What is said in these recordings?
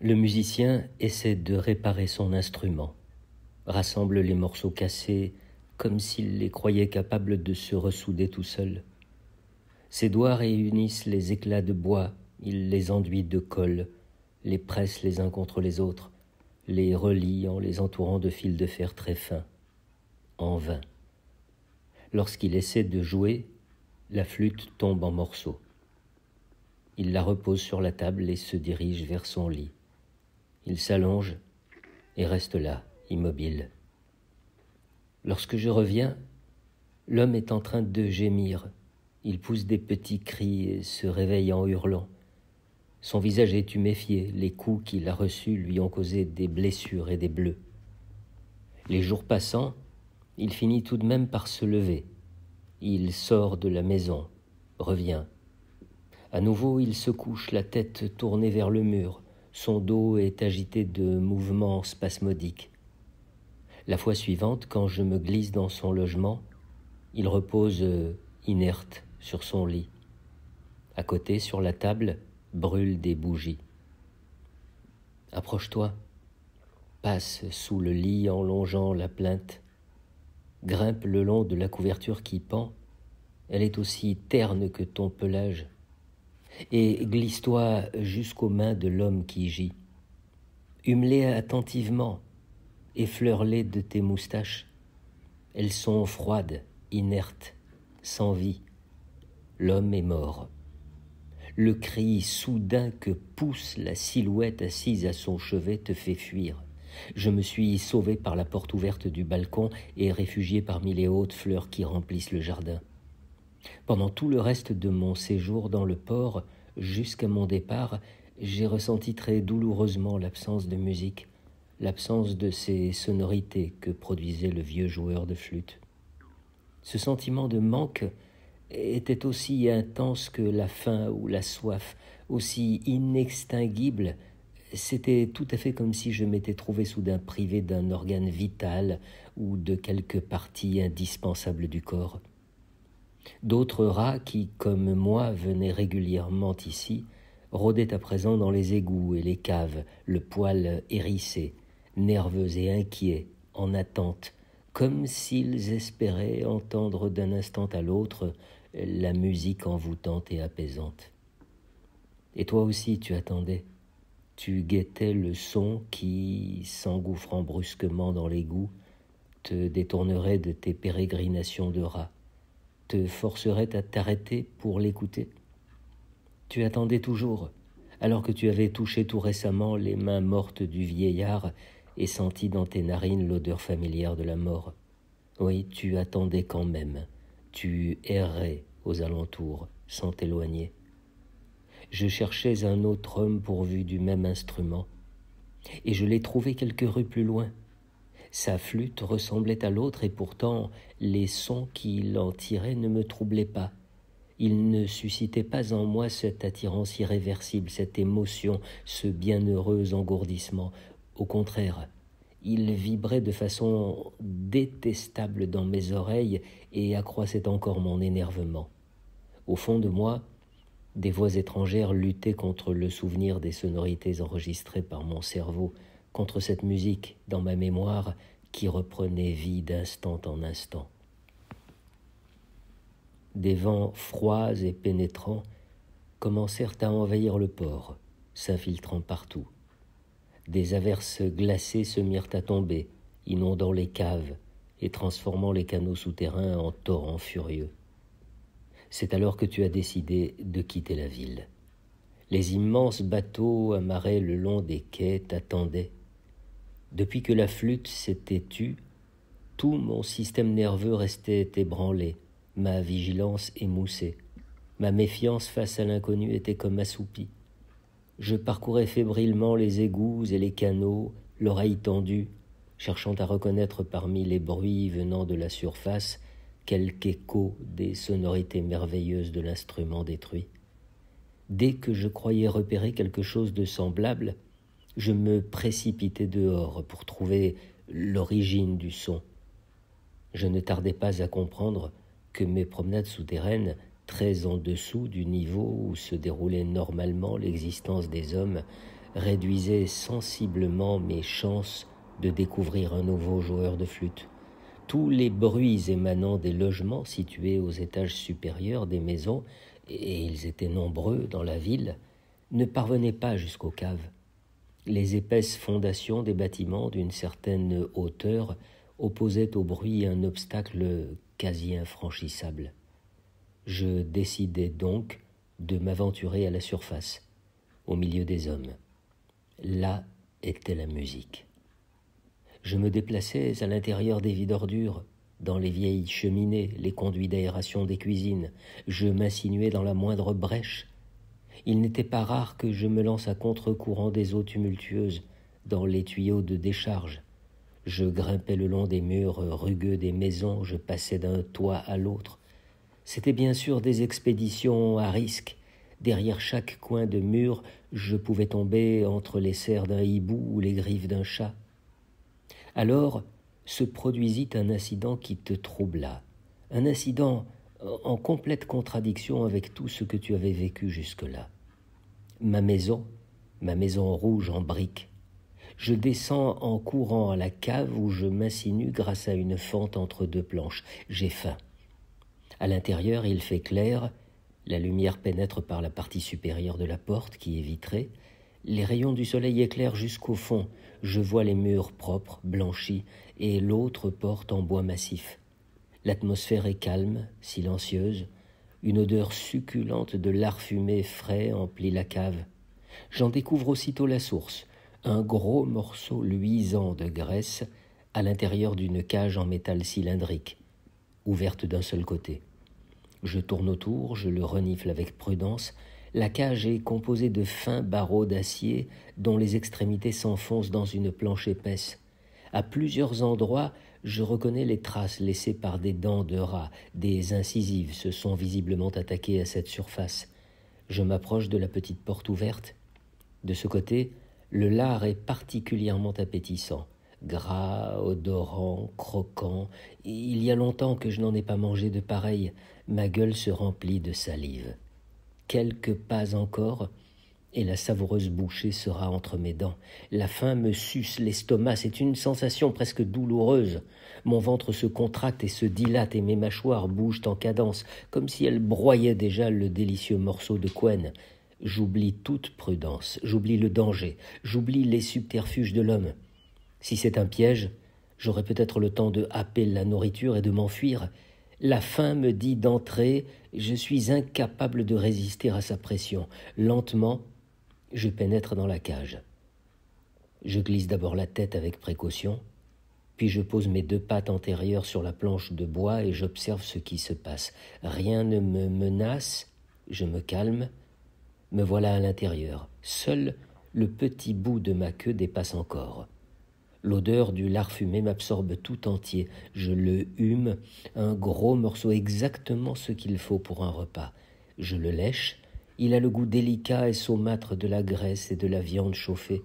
Le musicien essaie de réparer son instrument, rassemble les morceaux cassés comme s'il les croyait capables de se ressouder tout seul. Ses doigts réunissent les éclats de bois, il les enduit de colle, les presse les uns contre les autres, les relie en les entourant de fils de fer très fins. En vain. Lorsqu'il essaie de jouer, la flûte tombe en morceaux. Il la repose sur la table et se dirige vers son lit. Il s'allonge et reste là, immobile. Lorsque je reviens, l'homme est en train de gémir. Il pousse des petits cris et se réveille en hurlant. Son visage est huméfié. les coups qu'il a reçus lui ont causé des blessures et des bleus. Les jours passant, il finit tout de même par se lever. Il sort de la maison, revient. À nouveau, il se couche, la tête tournée vers le mur. Son dos est agité de mouvements spasmodiques. La fois suivante, quand je me glisse dans son logement, il repose euh, inerte sur son lit. À côté, sur la table, brûlent des bougies. Approche-toi, passe sous le lit en longeant la plainte, grimpe le long de la couverture qui pend, elle est aussi terne que ton pelage et glisse-toi jusqu'aux mains de l'homme qui gît. Hume-les attentivement, effleure-les de tes moustaches. Elles sont froides, inertes, sans vie. L'homme est mort. Le cri soudain que pousse la silhouette assise à son chevet te fait fuir. Je me suis sauvé par la porte ouverte du balcon et réfugié parmi les hautes fleurs qui remplissent le jardin. Pendant tout le reste de mon séjour dans le port, jusqu'à mon départ, j'ai ressenti très douloureusement l'absence de musique, l'absence de ces sonorités que produisait le vieux joueur de flûte. Ce sentiment de manque était aussi intense que la faim ou la soif, aussi inextinguible. C'était tout à fait comme si je m'étais trouvé soudain privé d'un organe vital ou de quelque partie indispensable du corps. D'autres rats qui, comme moi, venaient régulièrement ici, rôdaient à présent dans les égouts et les caves, le poil hérissé, nerveux et inquiets, en attente, comme s'ils espéraient entendre d'un instant à l'autre la musique envoûtante et apaisante. Et toi aussi tu attendais, tu guettais le son qui, s'engouffrant brusquement dans l'égout, te détournerait de tes pérégrinations de rats te forcerait à t'arrêter pour l'écouter. Tu attendais toujours, alors que tu avais touché tout récemment les mains mortes du vieillard et senti dans tes narines l'odeur familière de la mort. Oui, tu attendais quand même, tu errais aux alentours, sans t'éloigner. Je cherchais un autre homme pourvu du même instrument, et je l'ai trouvé quelques rues plus loin, sa flûte ressemblait à l'autre et pourtant les sons qu'il en tirait ne me troublaient pas. Il ne suscitait pas en moi cette attirance irréversible, cette émotion, ce bienheureux engourdissement. Au contraire, il vibrait de façon détestable dans mes oreilles et accroissait encore mon énervement. Au fond de moi, des voix étrangères luttaient contre le souvenir des sonorités enregistrées par mon cerveau, contre cette musique dans ma mémoire qui reprenait vie d'instant en instant. Des vents froids et pénétrants commencèrent à envahir le port, s'infiltrant partout. Des averses glacées se mirent à tomber, inondant les caves et transformant les canaux souterrains en torrents furieux. C'est alors que tu as décidé de quitter la ville. Les immenses bateaux amarrés le long des quais t'attendaient, depuis que la flûte s'était tue, tout mon système nerveux restait ébranlé, ma vigilance émoussée. Ma méfiance face à l'inconnu était comme assoupie. Je parcourais fébrilement les égouts et les canaux, l'oreille tendue, cherchant à reconnaître parmi les bruits venant de la surface quelque écho des sonorités merveilleuses de l'instrument détruit. Dès que je croyais repérer quelque chose de semblable, je me précipitais dehors pour trouver l'origine du son. Je ne tardais pas à comprendre que mes promenades souterraines, très en dessous du niveau où se déroulait normalement l'existence des hommes, réduisaient sensiblement mes chances de découvrir un nouveau joueur de flûte. Tous les bruits émanant des logements situés aux étages supérieurs des maisons, et ils étaient nombreux dans la ville, ne parvenaient pas jusqu'aux caves. Les épaisses fondations des bâtiments d'une certaine hauteur opposaient au bruit un obstacle quasi infranchissable. Je décidai donc de m'aventurer à la surface, au milieu des hommes. Là était la musique. Je me déplaçais à l'intérieur des vies d'ordures, dans les vieilles cheminées, les conduits d'aération des cuisines. Je m'insinuais dans la moindre brèche, il n'était pas rare que je me lance à contre-courant des eaux tumultueuses, dans les tuyaux de décharge. Je grimpais le long des murs rugueux des maisons, je passais d'un toit à l'autre. C'était bien sûr des expéditions à risque. Derrière chaque coin de mur, je pouvais tomber entre les serres d'un hibou ou les griffes d'un chat. Alors se produisit un incident qui te troubla, un incident en complète contradiction avec tout ce que tu avais vécu jusque-là. Ma maison, ma maison rouge en briques. Je descends en courant à la cave où je m'insinue grâce à une fente entre deux planches. J'ai faim. À l'intérieur, il fait clair, la lumière pénètre par la partie supérieure de la porte qui est vitrée, les rayons du soleil éclairent jusqu'au fond, je vois les murs propres, blanchis, et l'autre porte en bois massif. L'atmosphère est calme, silencieuse. Une odeur succulente de lard fumé frais emplit la cave. J'en découvre aussitôt la source, un gros morceau luisant de graisse à l'intérieur d'une cage en métal cylindrique, ouverte d'un seul côté. Je tourne autour, je le renifle avec prudence. La cage est composée de fins barreaux d'acier dont les extrémités s'enfoncent dans une planche épaisse. À plusieurs endroits, je reconnais les traces laissées par des dents de rat. Des incisives se sont visiblement attaquées à cette surface. Je m'approche de la petite porte ouverte. De ce côté, le lard est particulièrement appétissant. Gras, odorant, croquant. Il y a longtemps que je n'en ai pas mangé de pareil. Ma gueule se remplit de salive. Quelques pas encore, et la savoureuse bouchée sera entre mes dents. La faim me suce l'estomac, c'est une sensation presque douloureuse. Mon ventre se contracte et se dilate, et mes mâchoires bougent en cadence, comme si elles broyaient déjà le délicieux morceau de couenne. J'oublie toute prudence, j'oublie le danger, j'oublie les subterfuges de l'homme. Si c'est un piège, j'aurai peut-être le temps de happer la nourriture et de m'enfuir. La faim me dit d'entrer, je suis incapable de résister à sa pression. Lentement, je pénètre dans la cage. Je glisse d'abord la tête avec précaution, puis je pose mes deux pattes antérieures sur la planche de bois et j'observe ce qui se passe. Rien ne me menace, je me calme, me voilà à l'intérieur. Seul le petit bout de ma queue dépasse encore. L'odeur du lard fumé m'absorbe tout entier. Je le hume, un gros morceau, exactement ce qu'il faut pour un repas. Je le lèche, il a le goût délicat et saumâtre de la graisse et de la viande chauffée.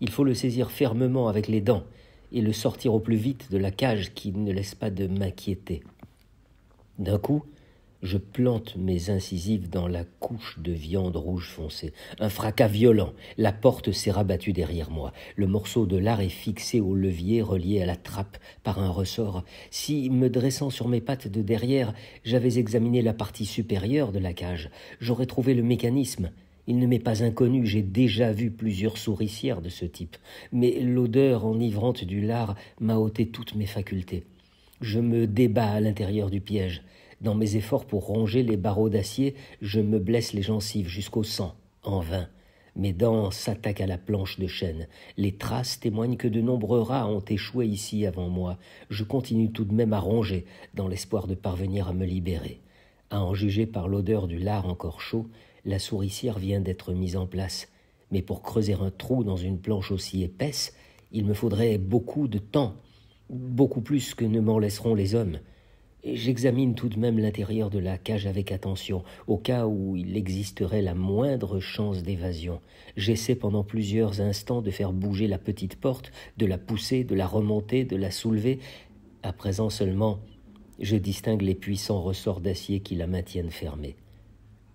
Il faut le saisir fermement avec les dents et le sortir au plus vite de la cage qui ne laisse pas de m'inquiéter. D'un coup, je plante mes incisives dans la couche de viande rouge foncée. Un fracas violent. La porte s'est rabattue derrière moi. Le morceau de lard est fixé au levier, relié à la trappe par un ressort. Si, me dressant sur mes pattes de derrière, j'avais examiné la partie supérieure de la cage, j'aurais trouvé le mécanisme. Il ne m'est pas inconnu, j'ai déjà vu plusieurs souricières de ce type, mais l'odeur enivrante du lard m'a ôté toutes mes facultés. Je me débats à l'intérieur du piège. Dans mes efforts pour ronger les barreaux d'acier, je me blesse les gencives jusqu'au sang, en vain. Mes dents s'attaquent à la planche de chêne. Les traces témoignent que de nombreux rats ont échoué ici avant moi. Je continue tout de même à ronger, dans l'espoir de parvenir à me libérer. À en juger par l'odeur du lard encore chaud, la souricière vient d'être mise en place. Mais pour creuser un trou dans une planche aussi épaisse, il me faudrait beaucoup de temps, beaucoup plus que ne m'en laisseront les hommes. J'examine tout de même l'intérieur de la cage avec attention, au cas où il existerait la moindre chance d'évasion. J'essaie pendant plusieurs instants de faire bouger la petite porte, de la pousser, de la remonter, de la soulever. À présent seulement, je distingue les puissants ressorts d'acier qui la maintiennent fermée.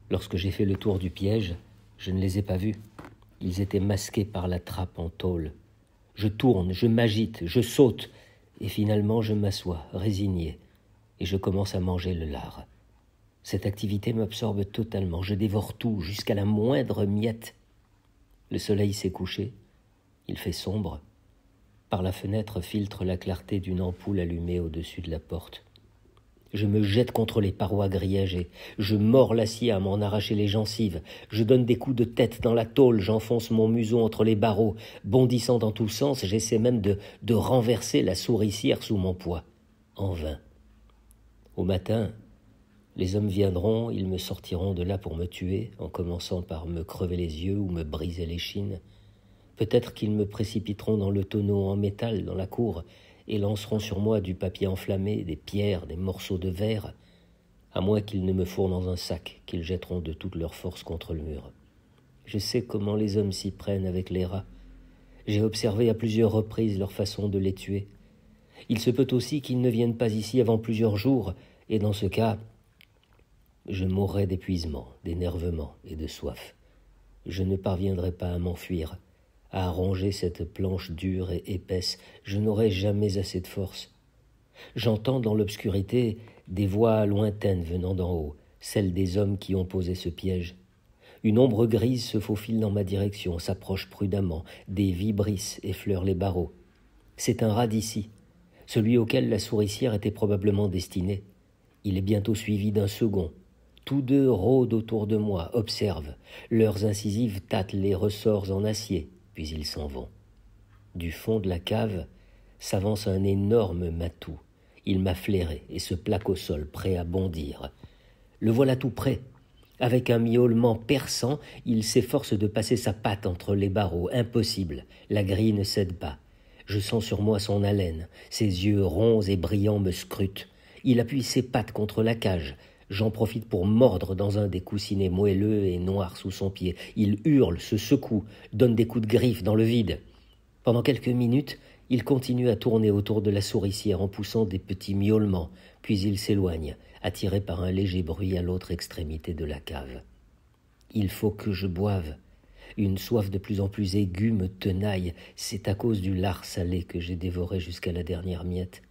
Lorsque j'ai fait le tour du piège, je ne les ai pas vus. Ils étaient masqués par la trappe en tôle. Je tourne, je m'agite, je saute, et finalement je m'assois, résigné et je commence à manger le lard. Cette activité m'absorbe totalement, je dévore tout, jusqu'à la moindre miette. Le soleil s'est couché, il fait sombre. Par la fenêtre filtre la clarté d'une ampoule allumée au-dessus de la porte. Je me jette contre les parois grillagées, je mords l'acier à m'en arracher les gencives, je donne des coups de tête dans la tôle, j'enfonce mon museau entre les barreaux, bondissant dans tous sens, j'essaie même de, de renverser la souricière sous mon poids. En vain. Au matin, les hommes viendront, ils me sortiront de là pour me tuer, en commençant par me crever les yeux ou me briser l'échine. Peut-être qu'ils me précipiteront dans le tonneau en métal dans la cour et lanceront sur moi du papier enflammé, des pierres, des morceaux de verre, à moins qu'ils ne me fourrent dans un sac qu'ils jetteront de toute leur force contre le mur. Je sais comment les hommes s'y prennent avec les rats. J'ai observé à plusieurs reprises leur façon de les tuer. Il se peut aussi qu'ils ne viennent pas ici avant plusieurs jours, et dans ce cas, je mourrai d'épuisement, d'énervement et de soif. Je ne parviendrai pas à m'enfuir, à ronger cette planche dure et épaisse, je n'aurai jamais assez de force. J'entends dans l'obscurité des voix lointaines venant d'en haut, celles des hommes qui ont posé ce piège. Une ombre grise se faufile dans ma direction, s'approche prudemment, des vibrisses effleurent les barreaux. C'est un rat d'ici, celui auquel la souricière était probablement destinée. Il est bientôt suivi d'un second. Tous deux rôdent autour de moi, observent. Leurs incisives tâtent les ressorts en acier, puis ils s'en vont. Du fond de la cave s'avance un énorme matou. Il m'a flairé et se plaque au sol, prêt à bondir. Le voilà tout prêt. Avec un miaulement perçant, il s'efforce de passer sa patte entre les barreaux. Impossible. La grille ne cède pas. Je sens sur moi son haleine. Ses yeux ronds et brillants me scrutent. Il appuie ses pattes contre la cage. J'en profite pour mordre dans un des coussinets moelleux et noirs sous son pied. Il hurle, se secoue, donne des coups de griffe dans le vide. Pendant quelques minutes, il continue à tourner autour de la souricière en poussant des petits miaulements, puis il s'éloigne, attiré par un léger bruit à l'autre extrémité de la cave. Il faut que je boive, une soif de plus en plus aiguë me tenaille. C'est à cause du lard salé que j'ai dévoré jusqu'à la dernière miette.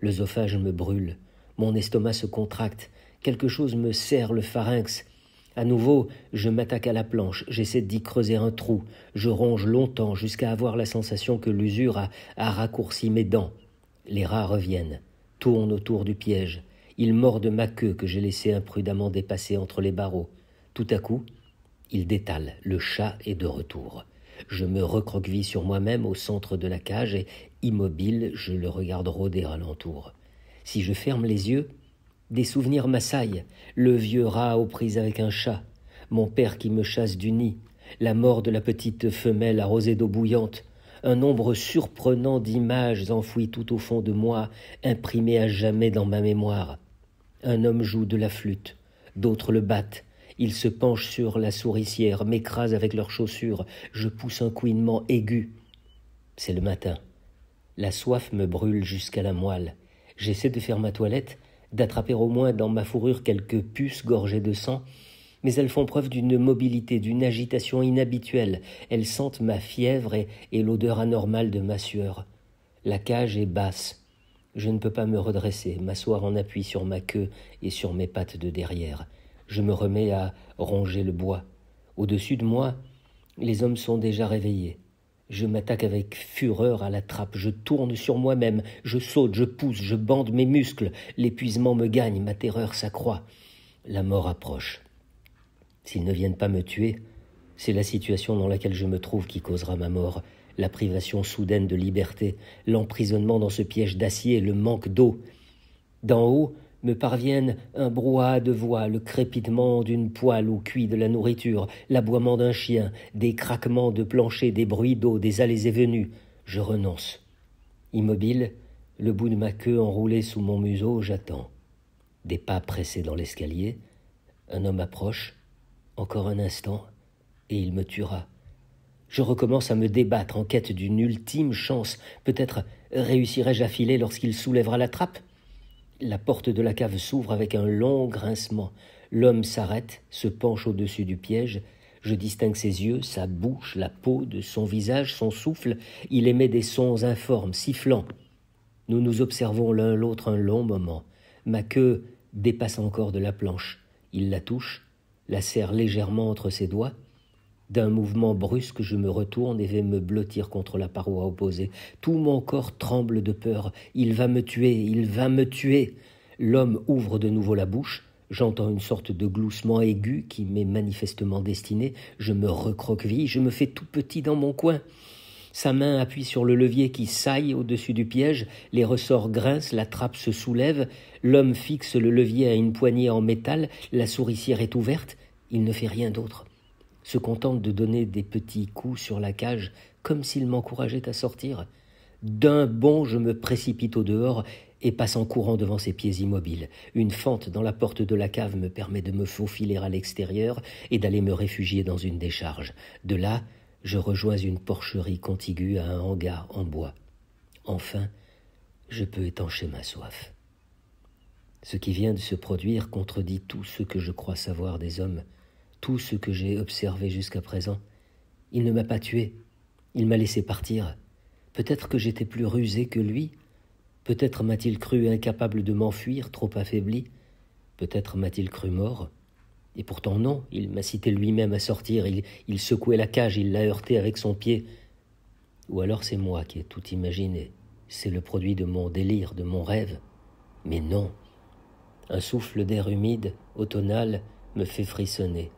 L'œsophage me brûle. Mon estomac se contracte. Quelque chose me serre le pharynx. À nouveau, je m'attaque à la planche, j'essaie d'y creuser un trou, je ronge longtemps jusqu'à avoir la sensation que l'usure a, a, raccourci mes dents. Les rats reviennent, tournent autour du piège, ils mordent ma queue que j'ai laissée imprudemment dépasser entre les barreaux. Tout à coup, il détale, le chat est de retour. Je me recroqueville sur moi-même au centre de la cage et, immobile, je le regarde rôder alentour. Si je ferme les yeux, des souvenirs m'assaillent. Le vieux rat aux prises avec un chat, mon père qui me chasse du nid, la mort de la petite femelle arrosée d'eau bouillante, un nombre surprenant d'images enfouies tout au fond de moi, imprimées à jamais dans ma mémoire. Un homme joue de la flûte, d'autres le battent, ils se penchent sur la souricière, m'écrasent avec leurs chaussures, je pousse un couinement aigu. C'est le matin. La soif me brûle jusqu'à la moelle. J'essaie de faire ma toilette, d'attraper au moins dans ma fourrure quelques puces gorgées de sang, mais elles font preuve d'une mobilité, d'une agitation inhabituelle. Elles sentent ma fièvre et, et l'odeur anormale de ma sueur. La cage est basse. Je ne peux pas me redresser, m'asseoir en appui sur ma queue et sur mes pattes de derrière je me remets à ronger le bois. Au-dessus de moi, les hommes sont déjà réveillés. Je m'attaque avec fureur à la trappe, je tourne sur moi-même, je saute, je pousse, je bande mes muscles, l'épuisement me gagne, ma terreur s'accroît. La mort approche. S'ils ne viennent pas me tuer, c'est la situation dans laquelle je me trouve qui causera ma mort, la privation soudaine de liberté, l'emprisonnement dans ce piège d'acier, le manque d'eau. D'en haut, me parviennent un brouhaha de voix, le crépitement d'une poêle au cuit de la nourriture, l'aboiement d'un chien, des craquements de planchers, des bruits d'eau, des allées et venues. Je renonce. Immobile, le bout de ma queue enroulé sous mon museau, j'attends. Des pas pressés dans l'escalier. Un homme approche. Encore un instant, et il me tuera. Je recommence à me débattre en quête d'une ultime chance. Peut-être réussirai-je à filer lorsqu'il soulèvera la trappe la porte de la cave s'ouvre avec un long grincement. L'homme s'arrête, se penche au-dessus du piège. Je distingue ses yeux, sa bouche, la peau de son visage, son souffle. Il émet des sons informes, sifflants. Nous nous observons l'un l'autre un long moment. Ma queue dépasse encore de la planche. Il la touche, la serre légèrement entre ses doigts, d'un mouvement brusque, je me retourne et vais me blottir contre la paroi opposée. Tout mon corps tremble de peur. Il va me tuer, il va me tuer. L'homme ouvre de nouveau la bouche. J'entends une sorte de gloussement aigu qui m'est manifestement destiné. Je me recroqueville, je me fais tout petit dans mon coin. Sa main appuie sur le levier qui saille au-dessus du piège, les ressorts grincent, la trappe se soulève, l'homme fixe le levier à une poignée en métal, la souricière est ouverte, il ne fait rien d'autre se contente de donner des petits coups sur la cage comme s'il m'encourageait à sortir. D'un bond, je me précipite au dehors et passe en courant devant ses pieds immobiles. Une fente dans la porte de la cave me permet de me faufiler à l'extérieur et d'aller me réfugier dans une décharge. De là, je rejoins une porcherie contiguë à un hangar en bois. Enfin, je peux étancher ma soif. Ce qui vient de se produire contredit tout ce que je crois savoir des hommes tout ce que j'ai observé jusqu'à présent. Il ne m'a pas tué, il m'a laissé partir. Peut-être que j'étais plus rusé que lui, peut-être m'a-t-il cru incapable de m'enfuir, trop affaibli, peut-être m'a-t-il cru mort. Et pourtant non, il m'a cité lui-même à sortir, il, secouait la cage, il l'a heurté avec son pied. Ou alors c'est moi qui ai tout imaginé, c'est le produit de mon délire, de mon rêve. Mais non. Un souffle d'air humide, automnal, me fait frissonner.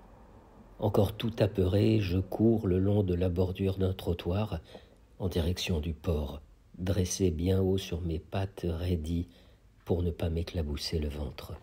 Encore tout apeuré, je cours le long de la bordure d'un trottoir en direction du port, dressé bien haut sur mes pattes raidies pour ne pas m'éclabousser le ventre.